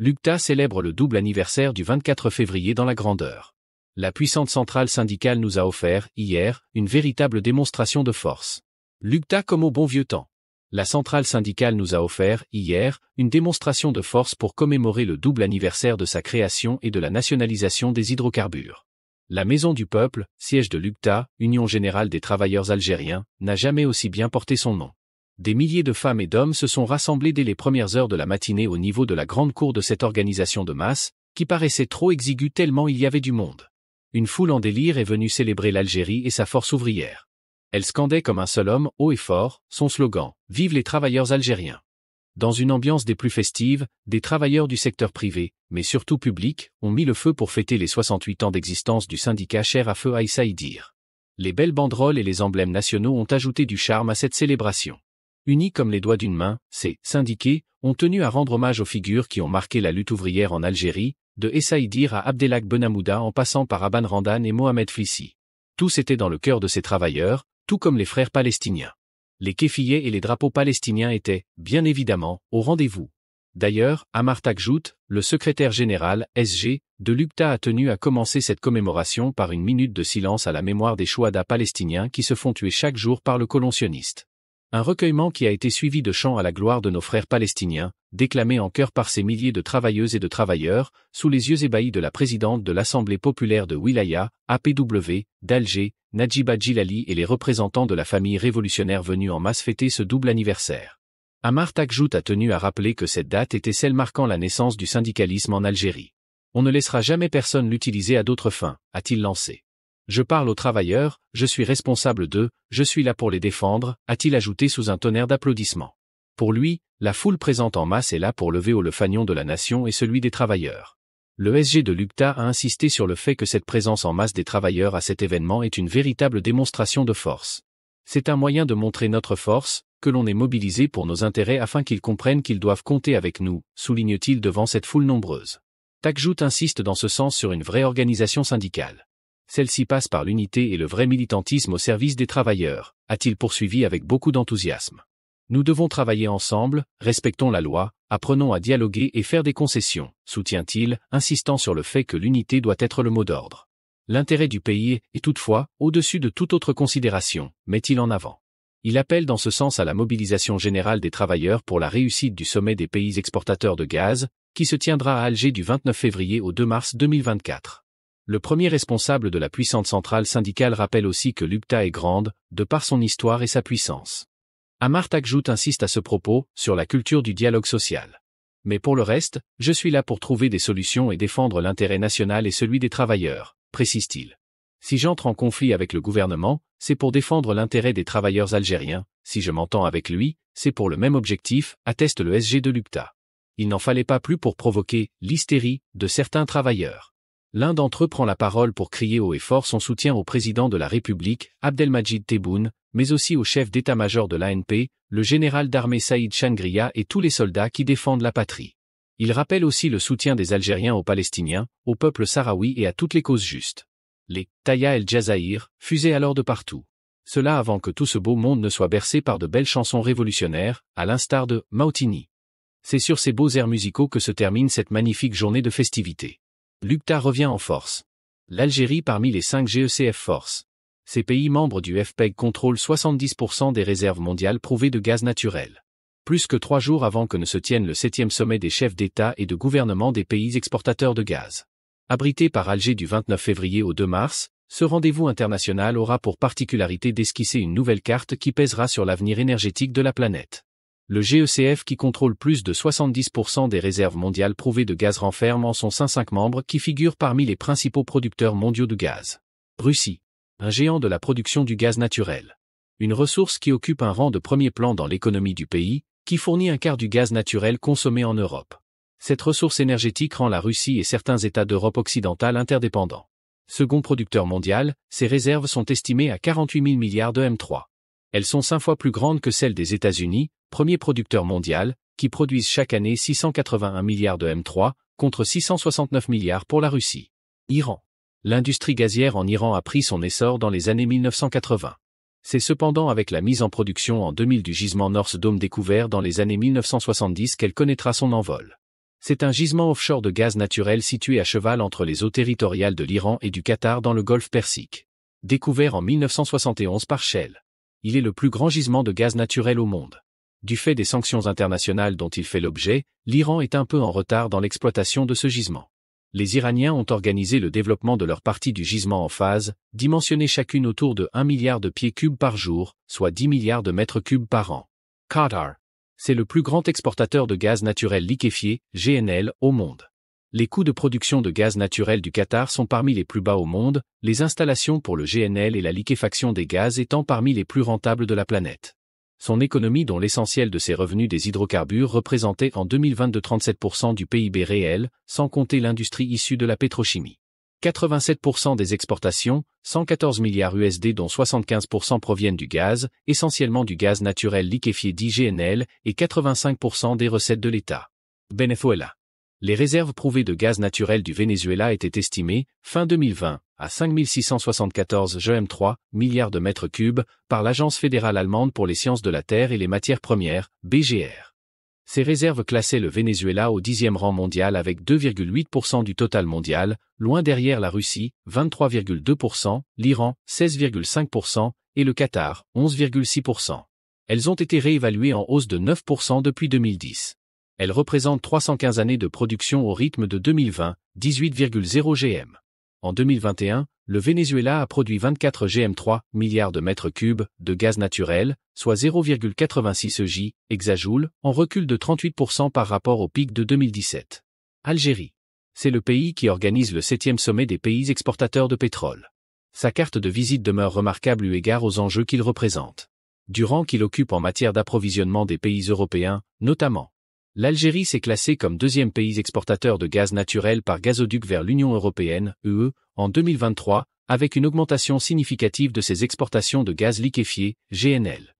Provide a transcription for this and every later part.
l'UCTA célèbre le double anniversaire du 24 février dans la grandeur. La puissante centrale syndicale nous a offert, hier, une véritable démonstration de force. L'UCTA comme au bon vieux temps. La centrale syndicale nous a offert, hier, une démonstration de force pour commémorer le double anniversaire de sa création et de la nationalisation des hydrocarbures. La Maison du Peuple, siège de l'UCTA, Union Générale des Travailleurs Algériens, n'a jamais aussi bien porté son nom des milliers de femmes et d'hommes se sont rassemblés dès les premières heures de la matinée au niveau de la grande cour de cette organisation de masse, qui paraissait trop exiguë tellement il y avait du monde. Une foule en délire est venue célébrer l'Algérie et sa force ouvrière. Elle scandait comme un seul homme, haut et fort, son slogan « Vive les travailleurs algériens ». Dans une ambiance des plus festives, des travailleurs du secteur privé, mais surtout public, ont mis le feu pour fêter les 68 ans d'existence du syndicat Cher à Feu Aïssaïdir. Les belles banderoles et les emblèmes nationaux ont ajouté du charme à cette célébration unis comme les doigts d'une main, ces syndiqués ont tenu à rendre hommage aux figures qui ont marqué la lutte ouvrière en Algérie, de Essaïdir à Abdelak Benamouda en passant par Aban Randan et Mohamed Flissi. Tous étaient dans le cœur de ces travailleurs, tout comme les frères palestiniens. Les kéfillets et les drapeaux palestiniens étaient, bien évidemment, au rendez-vous. D'ailleurs, Amartak Takjout, le secrétaire général, SG, de Lupta, a tenu à commencer cette commémoration par une minute de silence à la mémoire des chouadas palestiniens qui se font tuer chaque jour par le colon un recueillement qui a été suivi de chants à la gloire de nos frères palestiniens, déclamés en chœur par ces milliers de travailleuses et de travailleurs, sous les yeux ébahis de la présidente de l'Assemblée populaire de Wilaya, APW, d'Alger, Najiba Djilali et les représentants de la famille révolutionnaire venus en masse fêter ce double anniversaire. Amar Takjout a tenu à rappeler que cette date était celle marquant la naissance du syndicalisme en Algérie. On ne laissera jamais personne l'utiliser à d'autres fins, a-t-il lancé. Je parle aux travailleurs, je suis responsable d'eux, je suis là pour les défendre, a-t-il ajouté sous un tonnerre d'applaudissements. Pour lui, la foule présente en masse est là pour lever au le de la nation et celui des travailleurs. Le SG de l'UCTA a insisté sur le fait que cette présence en masse des travailleurs à cet événement est une véritable démonstration de force. C'est un moyen de montrer notre force, que l'on est mobilisé pour nos intérêts afin qu'ils comprennent qu'ils doivent compter avec nous, souligne-t-il devant cette foule nombreuse. Takjout insiste dans ce sens sur une vraie organisation syndicale celle-ci passe par l'unité et le vrai militantisme au service des travailleurs, a-t-il poursuivi avec beaucoup d'enthousiasme. Nous devons travailler ensemble, respectons la loi, apprenons à dialoguer et faire des concessions, soutient-il, insistant sur le fait que l'unité doit être le mot d'ordre. L'intérêt du pays est toutefois au-dessus de toute autre considération, met-il en avant. Il appelle dans ce sens à la mobilisation générale des travailleurs pour la réussite du sommet des pays exportateurs de gaz, qui se tiendra à Alger du 29 février au 2 mars 2024. Le premier responsable de la puissante centrale syndicale rappelle aussi que Lupta est grande, de par son histoire et sa puissance. Amar Jout insiste à ce propos sur la culture du dialogue social. Mais pour le reste, je suis là pour trouver des solutions et défendre l'intérêt national et celui des travailleurs, précise-t-il. Si j'entre en conflit avec le gouvernement, c'est pour défendre l'intérêt des travailleurs algériens, si je m'entends avec lui, c'est pour le même objectif, atteste le SG de l'UPTA. Il n'en fallait pas plus pour provoquer l'hystérie de certains travailleurs l'un d'entre eux prend la parole pour crier haut et fort son soutien au président de la République, Abdelmajid Tebboune, mais aussi au chef d'état-major de l'ANP, le général d'armée Saïd Changria et tous les soldats qui défendent la patrie. Il rappelle aussi le soutien des Algériens aux Palestiniens, au peuple sahraoui et à toutes les causes justes. Les Taya El Jazaïr fusaient alors de partout. Cela avant que tout ce beau monde ne soit bercé par de belles chansons révolutionnaires, à l'instar de Mautini. C'est sur ces beaux airs musicaux que se termine cette magnifique journée de festivités. L'UCTA revient en force. L'Algérie parmi les cinq GECF Force. Ces pays membres du FPEG contrôlent 70% des réserves mondiales prouvées de gaz naturel. Plus que trois jours avant que ne se tienne le septième sommet des chefs d'État et de gouvernement des pays exportateurs de gaz. Abrité par Alger du 29 février au 2 mars, ce rendez-vous international aura pour particularité d'esquisser une nouvelle carte qui pèsera sur l'avenir énergétique de la planète le GECF qui contrôle plus de 70% des réserves mondiales prouvées de gaz renferme en son 5 membres qui figurent parmi les principaux producteurs mondiaux de gaz. Russie, un géant de la production du gaz naturel. Une ressource qui occupe un rang de premier plan dans l'économie du pays, qui fournit un quart du gaz naturel consommé en Europe. Cette ressource énergétique rend la Russie et certains États d'Europe occidentale interdépendants. Second producteur mondial, ses réserves sont estimées à 48 000 milliards de M3. Elles sont cinq fois plus grandes que celles des États-Unis, premier producteur mondial, qui produisent chaque année 681 milliards de M3, contre 669 milliards pour la Russie. Iran. L'industrie gazière en Iran a pris son essor dans les années 1980. C'est cependant avec la mise en production en 2000 du gisement North Dome découvert dans les années 1970 qu'elle connaîtra son envol. C'est un gisement offshore de gaz naturel situé à cheval entre les eaux territoriales de l'Iran et du Qatar dans le golfe Persique. Découvert en 1971 par Shell. Il est le plus grand gisement de gaz naturel au monde du fait des sanctions internationales dont il fait l'objet, l'Iran est un peu en retard dans l'exploitation de ce gisement. Les Iraniens ont organisé le développement de leur partie du gisement en phase, dimensionnées chacune autour de 1 milliard de pieds cubes par jour, soit 10 milliards de mètres cubes par an. Qatar. C'est le plus grand exportateur de gaz naturel liquéfié, GNL, au monde. Les coûts de production de gaz naturel du Qatar sont parmi les plus bas au monde, les installations pour le GNL et la liquéfaction des gaz étant parmi les plus rentables de la planète son économie dont l'essentiel de ses revenus des hydrocarbures représentait en 2022 37% du PIB réel, sans compter l'industrie issue de la pétrochimie. 87% des exportations, 114 milliards USD dont 75% proviennent du gaz, essentiellement du gaz naturel liquéfié d'IGNL, et 85% des recettes de l'État. Venezuela. Les réserves prouvées de gaz naturel du Venezuela étaient estimées, fin 2020, à 5674 GM3 milliards de mètres cubes par l'Agence fédérale allemande pour les sciences de la Terre et les matières premières, BGR. Ces réserves classaient le Venezuela au dixième rang mondial avec 2,8% du total mondial, loin derrière la Russie, 23,2%, l'Iran, 16,5%, et le Qatar, 11,6%. Elles ont été réévaluées en hausse de 9% depuis 2010. Elles représentent 315 années de production au rythme de 2020, 18,0 GM en 2021, le Venezuela a produit 24 GM3 milliards de mètres cubes de gaz naturel, soit 0,86 EJ, hexajoule, en recul de 38% par rapport au pic de 2017. Algérie. C'est le pays qui organise le septième sommet des pays exportateurs de pétrole. Sa carte de visite demeure remarquable eu égard aux enjeux qu'il représente. Durant qu'il occupe en matière d'approvisionnement des pays européens, notamment. L'Algérie s'est classée comme deuxième pays exportateur de gaz naturel par gazoduc vers l'Union européenne, UE, e, en 2023, avec une augmentation significative de ses exportations de gaz liquéfié, GNL.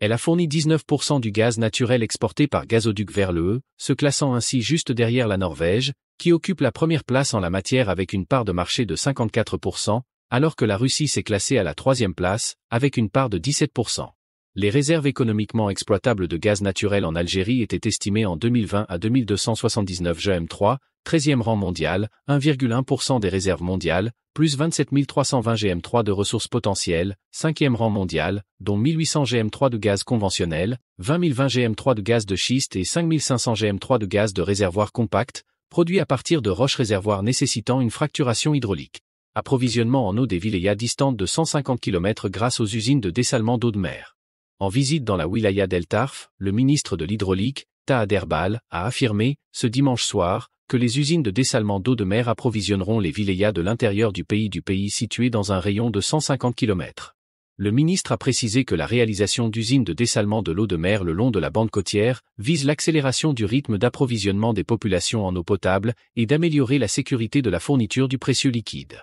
Elle a fourni 19% du gaz naturel exporté par gazoduc vers l'UE, e, se classant ainsi juste derrière la Norvège, qui occupe la première place en la matière avec une part de marché de 54%, alors que la Russie s'est classée à la troisième place, avec une part de 17%. Les réserves économiquement exploitables de gaz naturel en Algérie étaient estimées en 2020 à 2279 GM3, 13e rang mondial, 1,1% des réserves mondiales, plus 27 320 GM3 de ressources potentielles, 5e rang mondial, dont 1800 GM3 de gaz conventionnel, 20 GM3 de gaz de schiste et 5500 GM3 de gaz de réservoir compact, produit à partir de roches réservoirs nécessitant une fracturation hydraulique. Approvisionnement en eau des Vilayas distantes de 150 km grâce aux usines de dessalement d'eau de mer. En visite dans la wilaya d'El Tarf, le ministre de l'Hydraulique, Taad Derbal, a affirmé, ce dimanche soir, que les usines de dessalement d'eau de mer approvisionneront les Wilayas de l'intérieur du pays du pays situé dans un rayon de 150 km. Le ministre a précisé que la réalisation d'usines de dessalement de l'eau de mer le long de la bande côtière vise l'accélération du rythme d'approvisionnement des populations en eau potable et d'améliorer la sécurité de la fourniture du précieux liquide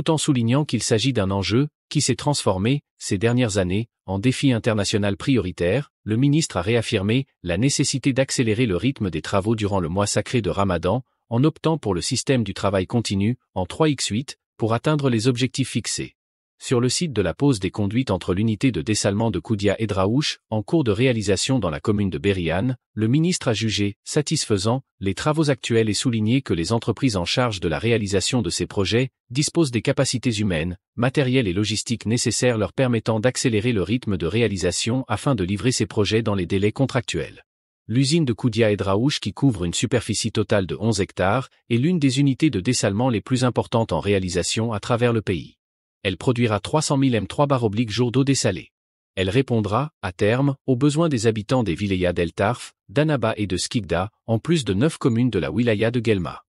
tout en soulignant qu'il s'agit d'un enjeu qui s'est transformé, ces dernières années, en défi international prioritaire, le ministre a réaffirmé la nécessité d'accélérer le rythme des travaux durant le mois sacré de Ramadan, en optant pour le système du travail continu, en 3x8, pour atteindre les objectifs fixés sur le site de la pose des conduites entre l'unité de dessalement de Koudia et Draouche, en cours de réalisation dans la commune de Berian, le ministre a jugé satisfaisant les travaux actuels et souligné que les entreprises en charge de la réalisation de ces projets disposent des capacités humaines, matérielles et logistiques nécessaires leur permettant d'accélérer le rythme de réalisation afin de livrer ces projets dans les délais contractuels. L'usine de Koudia et Draouche qui couvre une superficie totale de 11 hectares est l'une des unités de dessalement les plus importantes en réalisation à travers le pays elle produira 300 000 M3 barobliques obliques d'eau dessalée. Elle répondra, à terme, aux besoins des habitants des wilayas d'El Tarf, d'Anaba et de Skigda, en plus de neuf communes de la wilaya de Guelma.